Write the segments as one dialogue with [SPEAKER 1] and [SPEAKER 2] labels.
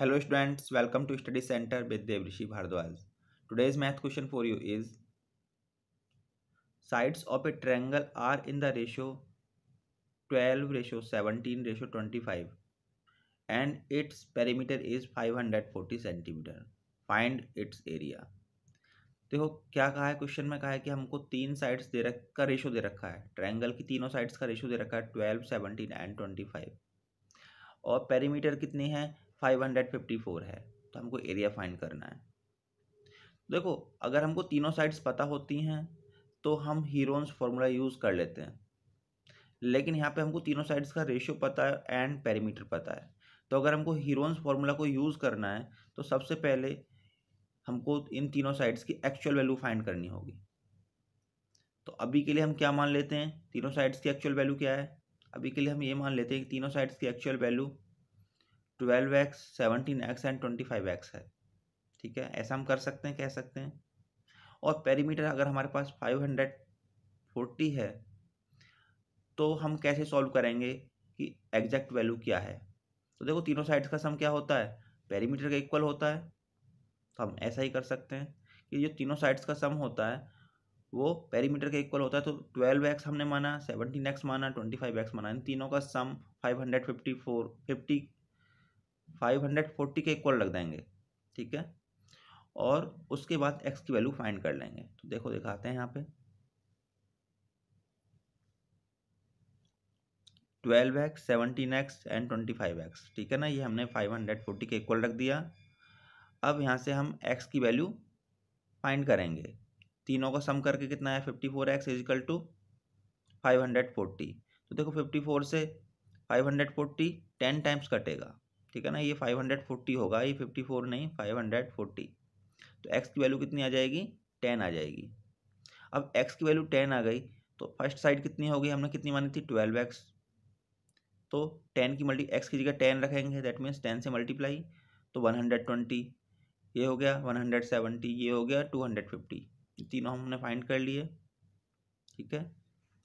[SPEAKER 1] hello students welcome to study centre with Dev Rishi Bhardwaj today's math question for you is sides of a triangle are in the ratio twelve ratio seventeen ratio twenty five and its perimeter is five hundred forty centimetre find its area देखो क्या कहा है question में कहा है कि हमको तीन साइड्स दे रख का रेशो दे रखा है ट्रैंगल की तीनों साइड्स का रेशो दे रखा है twelve seventeen and twenty five और पेरीमीटर कितनी है 554 है तो हमको एरिया फाइंड करना है देखो अगर हमको तीनों साइड्स पता होती हैं तो हम हीरोन्स फार्मूला यूज़ कर लेते हैं लेकिन यहाँ पे हमको तीनों साइड्स का रेशियो पता है एंड पैरामीटर पता है तो अगर हमको हीरोन्स फार्मूला को यूज़ करना है तो सबसे पहले हमको इन तीनों साइड्स की एक्चुअल वैल्यू फाइंड करनी होगी तो अभी के लिए हम क्या मान लेते हैं तीनों साइड्स की एक्चुअल वैल्यू क्या है अभी के लिए हम ये मान लेते हैं कि तीनों साइड्स की actual value twelve x seventeen x and twenty five x है ठीक है ऐसा हम कर सकते हैं कह सकते हैं और पेरीमीटर अगर हमारे पास फाइव हंड्रेड फोर्टी है तो हम कैसे सॉल्व करेंगे कि एग्जैक्ट वैल्यू क्या है तो देखो तीनों साइड्स का सम क्या होता है पेरीमीटर का इक्वल होता है तो हम ऐसा ही कर सकते हैं कि जो तीनों साइड्स का सम होता है वो पेरीमीटर का इक्वल होता है तो ट्वेल्व एक्स हमने माना सेवनटीन एक्स माना ट्वेंटी फाइव एक्स माना इन तीनों का sum five hundred fifty four fifty five hundred forty के इक्वल रख देंगे ठीक है और उसके बाद एक्स की वैल्यू फाइंड कर लेंगे तो देखो दिखाते हैं यहाँ पे twelve x seventeen x and twenty five x ठीक है ना ये हमने फाइव हंड्रेड फोर्टी के इक्वल रख दिया अब यहाँ से हम एक्स की वैल्यू फाइंड करेंगे तीनों का सम करके कितना है fifty four x is equal to five hundred forty तो देखो फिफ्टी फोर से five hundred forty ten times कटेगा ठीक है ना ये फाइव हंड्रेड फोर्टी होगा ये फिफ्टी फोर नहीं फाइव हंड्रेड फोर्टी तो एक्स की वैल्यू कितनी आ जाएगी टेन आ जाएगी अब एक्स की वैल्यू टेन आ गई तो फर्स्ट साइड कितनी होगी हमने कितनी मानी थी ट्वेल्व एक्स तो टेन की मल्टी एक्स की जगह टेन रखेंगे दैट मीन्स टेन से मल्टीप्लाई तो वन हंड्रेड ट्वेंटी ये हो गया वन हंड्रेड सेवेंटी ये हो गया टू हंड्रेड फिफ्टी तीनों हमने फाइंड कर लिए ठीक है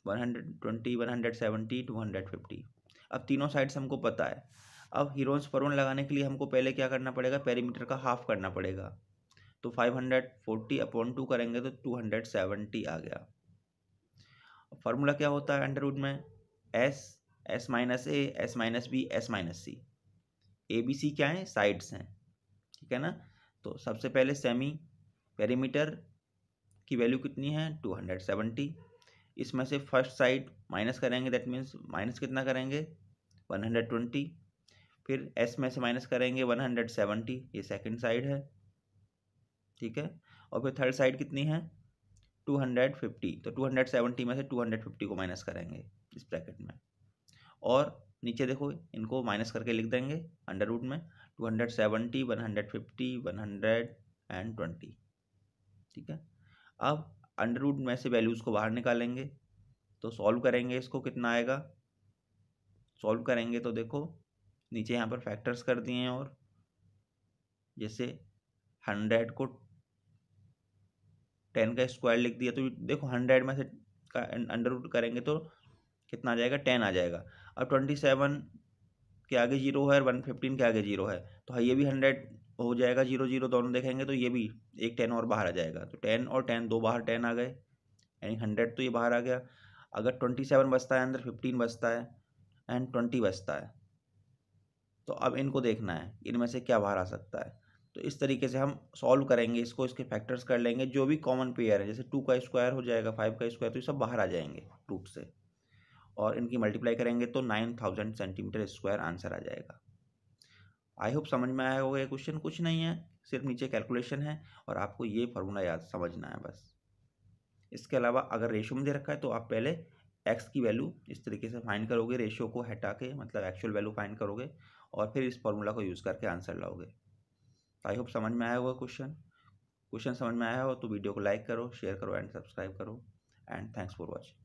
[SPEAKER 1] one hundred twenty one hundred seventy two hundred fifty अब तीनों साइड्स हमको पता है अब हीरोन्स पर लगाने के लिए हमको पहले क्या करना पड़ेगा पेरीमीटर का हाफ करना पड़ेगा तो five hundred forty upon two करेंगे तो टू हंड्रेड सेवेंटी आ गया फार्मूला क्या होता है अंडरवुड में S S minus A S minus B S minus C A B C क्या है साइड्स हैं ठीक है ना तो सबसे पहले सेमी पेरीमीटर की वैल्यू कितनी है टू हंड्रेड इसमें से फर्स्ट साइड माइनस करेंगे दैट मीन्स माइनस कितना करेंगे वन हंड्रेड ट्वेंटी फिर एस में से माइनस करेंगे वन हंड्रेड सेवेंटी ये सेकेंड साइड है ठीक है और फिर थर्ड साइड कितनी है टू हंड्रेड फिफ्टी तो टू हंड्रेड सेवेंटी में से टू हंड्रेड फिफ्टी को माइनस करेंगे इस ब्रैकेट में और नीचे देखो इनको माइनस करके लिख देंगे अंडर रूट में two hundred seventy one hundred fifty one hundred and twenty ठीक है अब अंडर रूट में से वैल्यूज़ को बाहर निकालेंगे तो सॉल्व करेंगे इसको कितना आएगा सॉल्व करेंगे तो देखो नीचे यहाँ पर फैक्टर्स कर दिए हैं और जैसे हंड्रेड को टेन का स्क्वायर लिख दिया तो देखो हंड्रेड में से का अंडर रूट करेंगे तो कितना आ जाएगा टेन आ जाएगा अब ट्वेंटी सेवन के आगे जीरो है और वन फिफ्टीन के आगे जीरो है तो हाँ, ये भी हंड्रेड हो जाएगा जीरो जीरो दोनों देखेंगे तो ये भी एक टेन और बाहर आ जाएगा तो टेन और टेन दो बाहर टेन आ गए यानी हंड्रेड तो ये बाहर आ गया अगर ट्वेंटी सेवन बचता है अंदर फिफ्टीन बचता है एंड ट्वेंटी बचता है तो अब इनको देखना है इनमें से क्या बाहर आ सकता है तो इस तरीके से हम सॉल्व करेंगे इसको इसके फैक्टर्स कर लेंगे जो भी कॉमन पेयर है जैसे टू का स्क्वायर हो जाएगा फाइव का स्क्वायर तो ये सब बाहर आ जाएंगे रूट से और इनकी मल्टीप्लाई करेंगे तो nine thousand centimetre square answer आ जाएगा आई होप समझ में आया होगा ये क्वेश्चन कुछ नहीं है सिर्फ नीचे कैलकुलेशन है और आपको ये फार्मूला याद समझना है बस इसके अलावा अगर रेशो में दे रखा है तो आप पहले एक्स की वैल्यू इस तरीके से फाइंड करोगे रेशियो को हटा के मतलब एक्चुअल वैल्यू फाइंड करोगे और फिर इस फॉर्मूला को यूज़ करके आंसर लाओगे तो आई होप समझ में आया होगा क्वेश्चन क्वेश्चन समझ में आया हो तो वीडियो को लाइक करो शेयर करो एंड सब्सक्राइब करो एंड थैंक्स फॉर वॉचिंग